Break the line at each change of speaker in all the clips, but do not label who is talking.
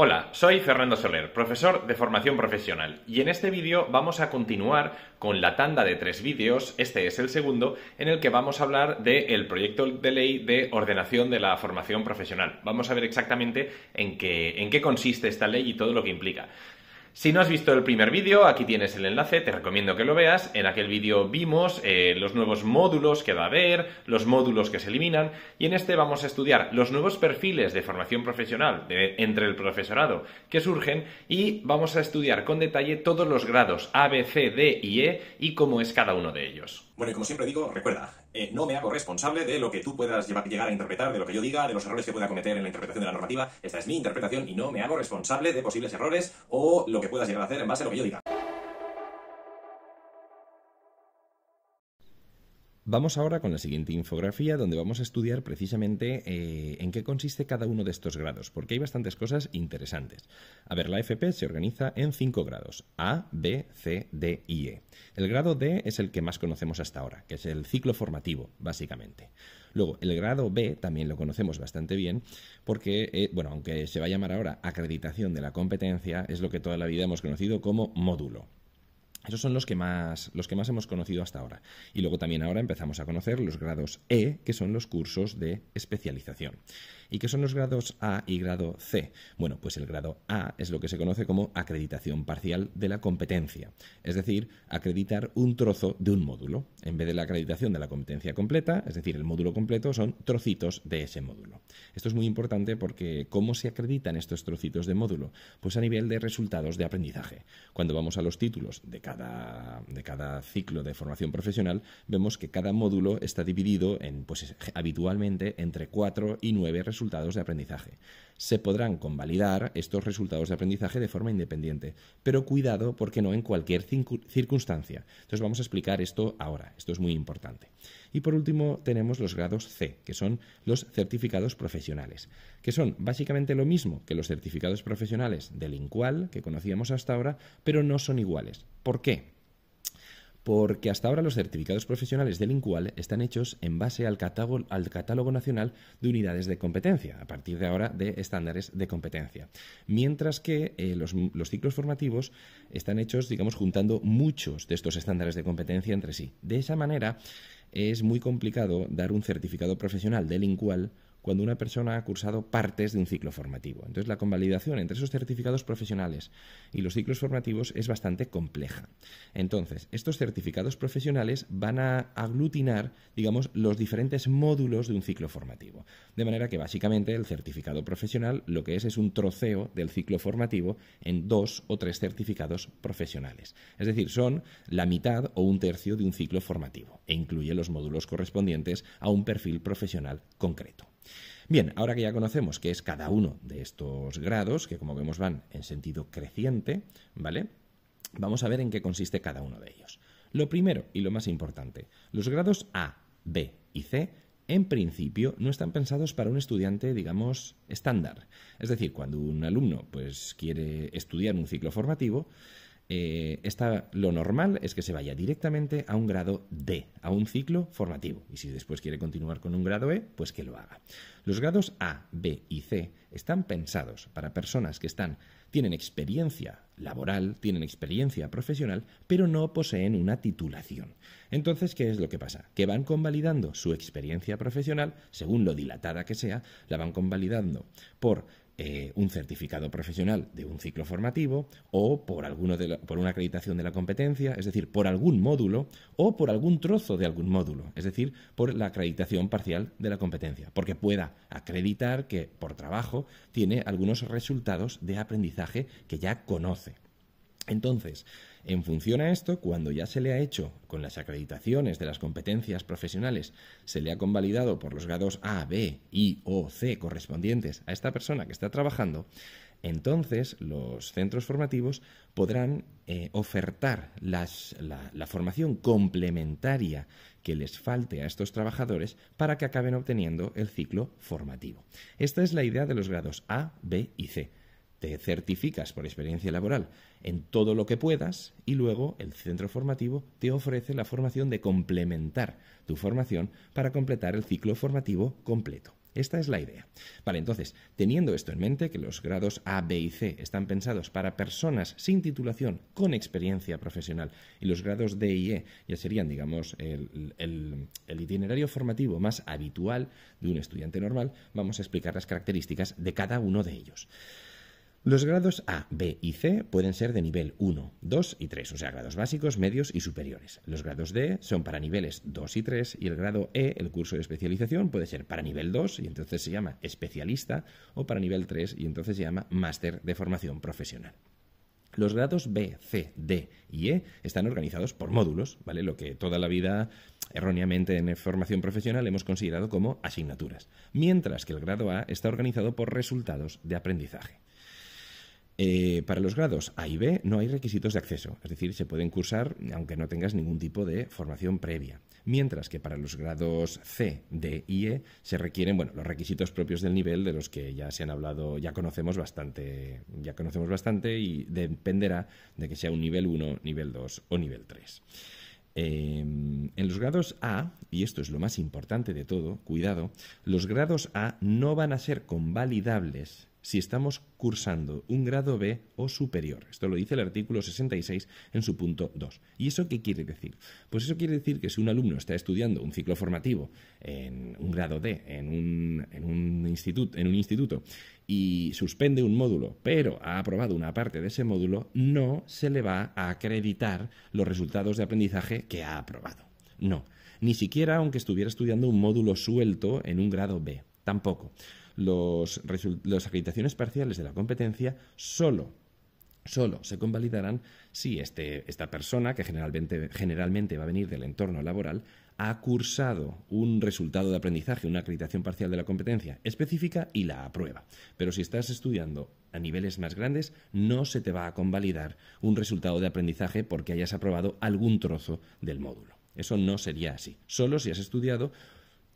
Hola, soy Fernando Soler, profesor de formación profesional, y en este vídeo vamos a continuar con la tanda de tres vídeos, este es el segundo, en el que vamos a hablar del proyecto de ley de ordenación de la formación profesional. Vamos a ver exactamente en qué consiste esta ley y todo lo que implica. Si no has visto el primer vídeo, aquí tienes el enlace, te recomiendo que lo veas. En aquel vídeo vimos eh, los nuevos módulos que va a haber, los módulos que se eliminan y en este vamos a estudiar los nuevos perfiles de formación profesional entre el profesorado que surgen y vamos a estudiar con detalle todos los grados A, B, C, D y E y cómo es cada uno de ellos. Bueno, y como siempre digo, recuerda, eh, no me hago responsable de lo que tú puedas llegar a interpretar, de lo que yo diga, de los errores que pueda cometer en la interpretación de la normativa. Esta es mi interpretación y no me hago responsable de posibles errores o lo que puedas llegar a hacer en base a lo que yo diga. Vamos ahora con la siguiente infografía donde vamos a estudiar precisamente eh, en qué consiste cada uno de estos grados, porque hay bastantes cosas interesantes. A ver, la FP se organiza en cinco grados, A, B, C, D y E. El grado D es el que más conocemos hasta ahora, que es el ciclo formativo, básicamente. Luego, el grado B también lo conocemos bastante bien porque, eh, bueno, aunque se va a llamar ahora acreditación de la competencia, es lo que toda la vida hemos conocido como módulo. Esos son los que, más, los que más hemos conocido hasta ahora. Y luego también ahora empezamos a conocer los grados E, que son los cursos de especialización. ¿Y qué son los grados A y grado C? Bueno, pues el grado A es lo que se conoce como acreditación parcial de la competencia, es decir, acreditar un trozo de un módulo. En vez de la acreditación de la competencia completa, es decir, el módulo completo, son trocitos de ese módulo. Esto es muy importante porque ¿cómo se acreditan estos trocitos de módulo? Pues a nivel de resultados de aprendizaje. Cuando vamos a los títulos de cada, de cada ciclo de formación profesional, vemos que cada módulo está dividido en, pues, habitualmente entre 4 y 9 resultados resultados de aprendizaje. Se podrán convalidar estos resultados de aprendizaje de forma independiente, pero cuidado porque no en cualquier circunstancia. Entonces vamos a explicar esto ahora, esto es muy importante. Y por último tenemos los grados C, que son los certificados profesionales, que son básicamente lo mismo que los certificados profesionales del INCUAL que conocíamos hasta ahora, pero no son iguales. ¿Por qué? porque hasta ahora los certificados profesionales del INCUAL están hechos en base al catálogo, nacional de unidades de competencia, a partir de ahora de estándares de competencia. Mientras que eh, los, ciclos formativos están hechos, digamos, juntando muchos de estos estándares de competencia entre sí. De esa manera, es muy complicado dar un certificado profesional del cuando una persona ha cursado partes de un ciclo formativo. Entonces, la convalidación entre esos certificados profesionales y los ciclos formativos es bastante compleja. Entonces, estos certificados profesionales van a aglutinar, digamos, los diferentes módulos de un ciclo formativo. De manera que, básicamente, el certificado profesional lo que es es un troceo del ciclo formativo en dos o tres certificados profesionales. Es decir, son la mitad o un tercio de un ciclo formativo e incluye los módulos correspondientes a un perfil profesional concreto. Bien, ahora que ya conocemos qué es cada uno de estos grados, que como vemos van en sentido creciente, ¿vale? Vamos a ver en qué consiste cada uno de ellos. Lo primero y lo más importante, los grados A, B y C en principio no están pensados para un estudiante, digamos, estándar. Es decir, cuando un alumno pues, quiere estudiar un ciclo formativo, eh, lo normal es que se vaya directamente a un grado D, a un ciclo formativo. Y si después quiere continuar con un grado E, pues que lo haga. Los grados A, B y C están pensados para personas que tienen experiencia laboral, tienen experiencia profesional, pero no poseen una titulación. Entonces, ¿qué es lo que pasa? Que van convalidando su experiencia profesional, según lo dilatada que sea, la van convalidando por eh, un certificado profesional de un ciclo formativo o por, alguno por una acreditación de la competencia, es decir, por algún módulo o por algún trozo de algún módulo, es decir, por la acreditación parcial de la competencia, porque pueda acreditar que por trabajo tiene algunos resultados de aprendizaje que ya conoce. Entonces, en función a esto, cuando ya se le ha hecho con las acreditaciones de las competencias profesionales, se le ha convalidado por los grados A, B, y o C correspondientes a esta persona que está trabajando, entonces los centros formativos podrán eh, ofertar la formación complementaria que les falte a estos trabajadores para que acaben obteniendo el ciclo formativo. Esta es la idea de los grados A, B y C te certificas por experiencia laboral en todo lo que puedas y luego el centro formativo te ofrece la formación de complementar tu formación para completar el ciclo formativo completo. Esta es la idea. Vale, entonces, teniendo esto en mente, que los grados A, B y C están pensados para personas sin titulación con experiencia profesional y los grados D y E ya serían, digamos, el, el itinerario formativo más habitual de un estudiante normal, vamos a explicar las características de cada uno de ellos. Los grados A, B y C pueden ser de nivel 1, 2 y 3, o sea, grados básicos, medios y superiores. Los grados D son para niveles 2 y 3 y el grado E, el curso de especialización, puede ser para nivel 2 y entonces se llama especialista o para nivel 3 y entonces se llama máster de formación profesional. Los grados B, C, D y E están organizados por módulos, ¿vale? Lo que toda la vida erróneamente en formación profesional hemos considerado como asignaturas, mientras que el grado A está organizado por resultados de aprendizaje. Eh, para los grados A y B no hay requisitos de acceso, es decir, se pueden cursar aunque no tengas ningún tipo de formación previa. Mientras que para los grados C, D y E se requieren bueno, los requisitos propios del nivel de los que ya se han hablado, ya conocemos bastante, ya conocemos bastante y dependerá de que sea un nivel 1, nivel 2 o nivel 3. Eh, en los grados A, y esto es lo más importante de todo, cuidado, los grados A no van a ser convalidables si estamos cursando un grado B o superior. Esto lo dice el artículo 66 en su punto 2. ¿Y eso qué quiere decir? Pues eso quiere decir que si un alumno está estudiando un ciclo formativo en un grado D, en un, instituto, en un instituto, y suspende un módulo, pero ha aprobado una parte de ese módulo, no se le va a acreditar los resultados de aprendizaje que ha aprobado. No, ni siquiera aunque estuviera estudiando un módulo suelto en un grado B, tampoco los las acreditaciones parciales de la competencia solo se convalidarán si este, esta persona, que generalmente, generalmente, va a venir del entorno laboral, ha cursado un resultado de aprendizaje, una acreditación parcial de la competencia específica y la aprueba. Pero si estás estudiando a niveles más grandes, no se te va a convalidar un resultado de aprendizaje porque hayas aprobado algún trozo del módulo. Eso no sería así. Solo si has estudiado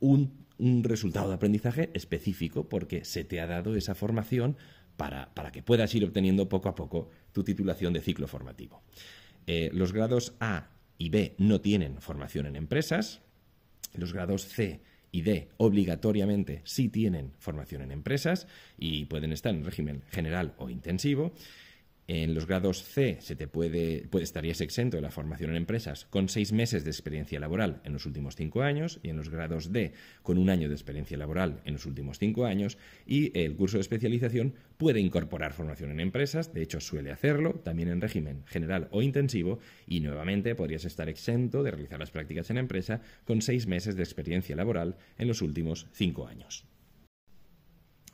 un, resultado de aprendizaje específico porque se te ha dado esa formación para, que puedas ir obteniendo poco a poco tu titulación de ciclo formativo. Eh, los grados A y B no tienen formación en empresas, los grados C y D obligatoriamente sí tienen formación en empresas y pueden estar en régimen general o intensivo, en los grados C se te puede, estarías exento de la formación en empresas con seis meses de experiencia laboral en los últimos cinco años y en los grados D con un año de experiencia laboral en los últimos cinco años y el curso de especialización puede incorporar formación en empresas, de hecho suele hacerlo, también en régimen general o intensivo y nuevamente podrías estar exento de realizar las prácticas en empresa con seis meses de experiencia laboral en los últimos cinco años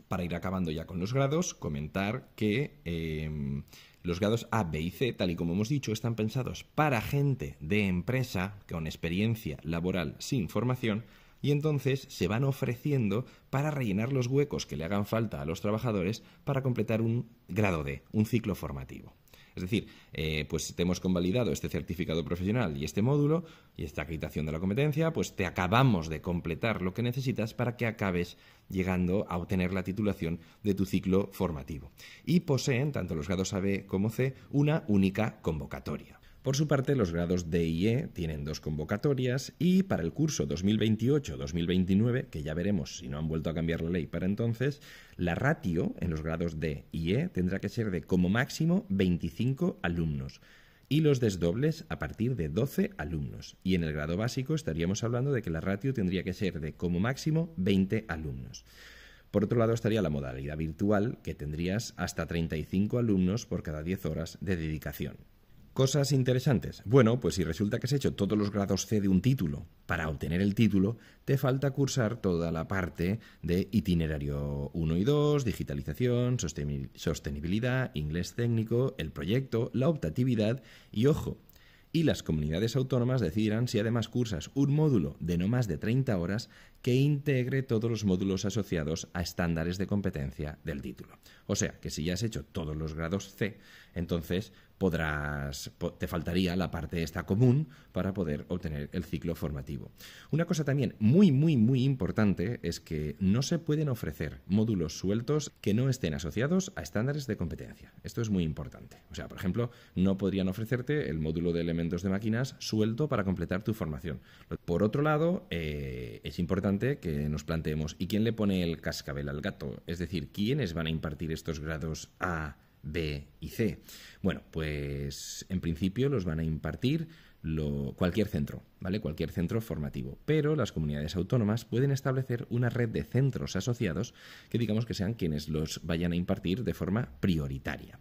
para ir acabando ya con los grados, comentar que em, los grados A, B y C, tal y como hemos dicho, están pensados para gente de empresa con experiencia laboral sin formación y entonces se van ofreciendo para rellenar los huecos que le hagan falta a los trabajadores para completar un grado D, un ciclo formativo. Es decir, eh, pues te hemos convalidado este certificado profesional y este módulo y esta acreditación de la competencia, pues te acabamos de completar lo que necesitas para que acabes llegando a obtener la titulación de tu ciclo formativo. Y poseen, tanto los grados B como C, una única convocatoria. Por su parte, los grados D y E tienen dos convocatorias y para el curso 2028-2029, que ya veremos si no han vuelto a cambiar la ley para entonces, la ratio en los grados D y E tendrá que ser de como máximo 25 alumnos y los desdobles a partir de 12 alumnos. Y en el grado básico estaríamos hablando de que la ratio tendría que ser de como máximo 20 alumnos. Por otro lado estaría la modalidad virtual, que tendrías hasta 35 alumnos por cada 10 horas de dedicación. Cosas interesantes. Bueno, pues si resulta que has hecho todos los grados C de un título para obtener el título, te falta cursar toda la parte de itinerario 1 y 2, digitalización, sostenibilidad, inglés técnico, el proyecto, la optatividad y ojo. Y las comunidades autónomas decidirán si además cursas un módulo de no más de 30 horas que integre todos los módulos asociados a estándares de competencia del título. O sea, que si ya has hecho todos los grados C, entonces podrás te faltaría la parte esta común para poder obtener el ciclo formativo. Una cosa también muy muy muy importante es que no se pueden ofrecer módulos sueltos que no estén asociados a estándares de competencia. Esto es muy importante. O sea, por ejemplo, no podrían ofrecerte el módulo de elementos de máquinas suelto para completar tu formación. Por otro lado, eh, es importante que nos planteemos ¿y quién le pone el cascabel al gato? Es decir, ¿quiénes van a impartir estos grados a B y C. Bueno, pues en principio los van a impartir cualquier centro, ¿vale? Cualquier centro formativo. Pero las comunidades autónomas pueden establecer una red de centros asociados que digamos que sean quienes los vayan a impartir de forma prioritaria.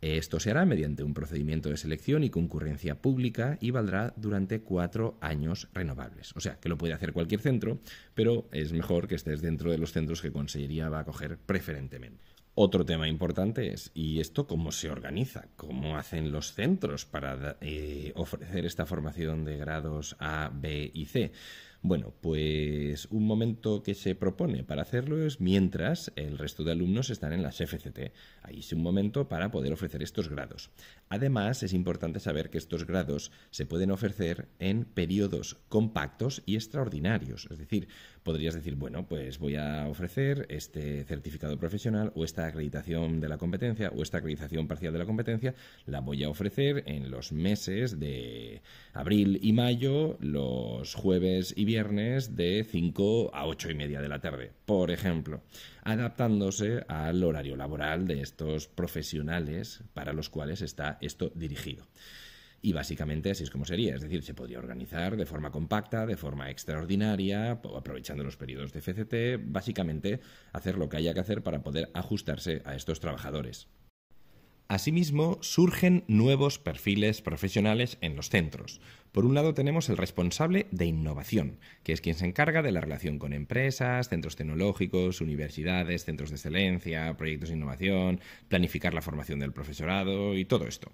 Esto se hará mediante un procedimiento de selección y concurrencia pública y valdrá durante cuatro años renovables. O sea, que lo puede hacer cualquier centro, pero es mejor que estés dentro de los centros que Consellería va a coger preferentemente. Otro tema importante es, ¿y esto cómo se organiza? ¿Cómo hacen los centros para eh, ofrecer esta formación de grados A, B y C? Bueno, pues un momento que se propone para hacerlo es mientras el resto de alumnos están en las FCT. Ahí es un momento para poder ofrecer estos grados. Además, es importante saber que estos grados se pueden ofrecer en periodos compactos y extraordinarios. Es decir, podrías decir, bueno, pues voy a ofrecer este certificado profesional o esta acreditación de la competencia o esta acreditación parcial de la competencia, la voy a ofrecer en los meses de abril y mayo, los jueves y viernes de 5 a 8 y media de la tarde, por ejemplo, adaptándose al horario laboral de estos profesionales para los cuales está esto dirigido. Y básicamente así es como sería, es decir, se podría organizar de forma compacta, de forma extraordinaria, aprovechando los periodos de FCT, básicamente hacer lo que haya que hacer para poder ajustarse a estos trabajadores. Asimismo, surgen nuevos perfiles profesionales en los centros. Por un lado tenemos el responsable de innovación, que es quien se encarga de la relación con empresas, centros tecnológicos, universidades, centros de excelencia, proyectos de innovación, planificar la formación del profesorado y todo esto.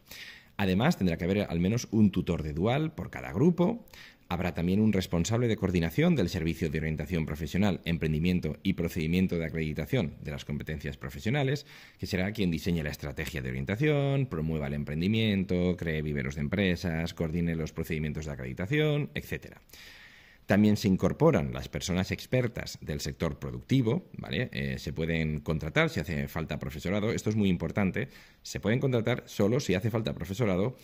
Además, tendrá que haber al menos un tutor de dual por cada grupo. Habrá también un responsable de coordinación del Servicio de Orientación Profesional, Emprendimiento y Procedimiento de Acreditación de las Competencias Profesionales, que será quien diseñe la estrategia de orientación, promueva el emprendimiento, cree viveros de empresas, coordine los procedimientos de acreditación, etc. También se incorporan las personas expertas del sector productivo, eh, se pueden contratar si hace falta profesorado, esto es muy importante, se pueden contratar solo si hace falta profesorado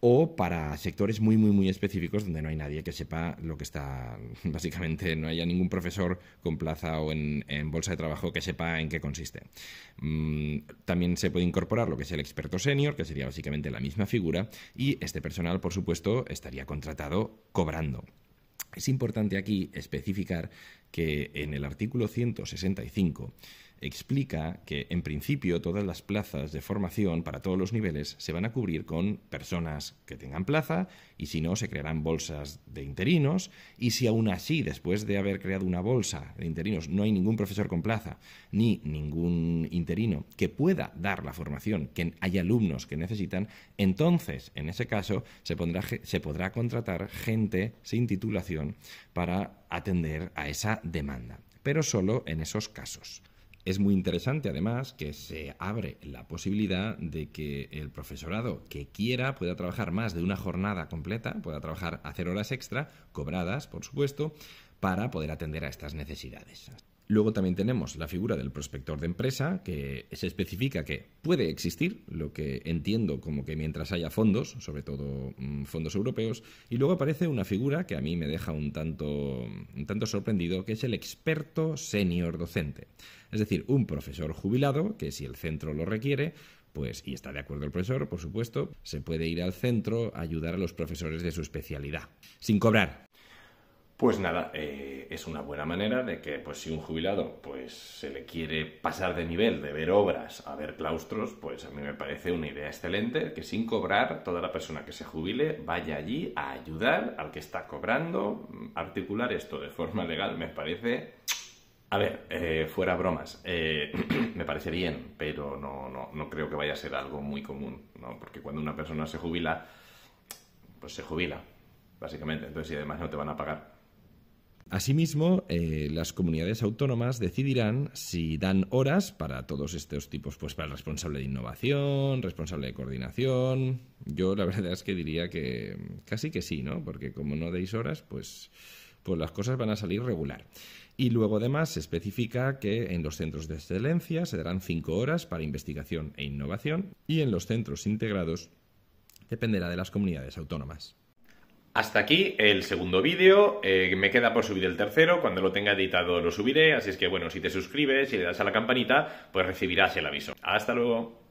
o para sectores muy, muy, muy específicos donde no hay nadie que sepa lo que está, básicamente, no haya ningún profesor con plaza o en, bolsa de trabajo que sepa en qué consiste. Mm, también se puede incorporar lo que es el experto senior, que sería básicamente la misma figura, y este personal, por supuesto, estaría contratado cobrando. Es importante aquí especificar que en el artículo 165 explica que, en principio, todas las plazas de formación para todos los niveles se van a cubrir con personas que tengan plaza y, si no, se crearán bolsas de interinos y si aún así, después de haber creado una bolsa de interinos, no hay ningún profesor con plaza ni ningún interino que pueda dar la formación, que hay alumnos que necesitan, entonces, en ese caso, se, pondrá, se podrá contratar gente sin titulación para atender a esa demanda, pero solo en esos casos. Es muy interesante además que se abre la posibilidad de que el profesorado que quiera pueda trabajar más de una jornada completa, pueda trabajar hacer horas extra, cobradas por supuesto, para poder atender a estas necesidades. Luego también tenemos la figura del prospector de empresa, que se especifica que puede existir, lo que entiendo como que mientras haya fondos, sobre todo mm, fondos europeos, y luego aparece una figura que a mí me deja un tanto, un tanto sorprendido, que es el experto senior docente. Es decir, un profesor jubilado, que si el centro lo requiere, pues, y está de acuerdo el profesor, por supuesto, se puede ir al centro a ayudar a los profesores de su especialidad, sin cobrar, pues nada, eh, es una buena manera de que, pues si un jubilado, pues se le quiere pasar de nivel de ver obras a ver claustros, pues a mí me parece una idea excelente que sin cobrar toda la persona que se jubile vaya allí a ayudar al que está cobrando. Articular esto de forma legal me parece a ver, eh, fuera bromas, eh, me parece bien, pero no, no, no, creo que vaya a ser algo muy común, ¿no? Porque cuando una persona se jubila, pues se jubila, básicamente. Entonces, y además no te van a pagar. Asimismo, eh, las comunidades autónomas decidirán si dan horas para todos estos tipos, pues para el responsable de innovación, responsable de coordinación. Yo la verdad es que diría que casi que sí, ¿no? Porque como no deis horas, pues, pues las cosas van a salir regular. Y luego además se especifica que en los centros de excelencia se darán cinco horas para investigación e innovación y en los centros integrados dependerá de las comunidades autónomas. Hasta aquí el segundo vídeo, eh, me queda por subir el tercero, cuando lo tenga editado lo subiré, así es que bueno, si te suscribes y le das a la campanita, pues recibirás el aviso. Hasta luego.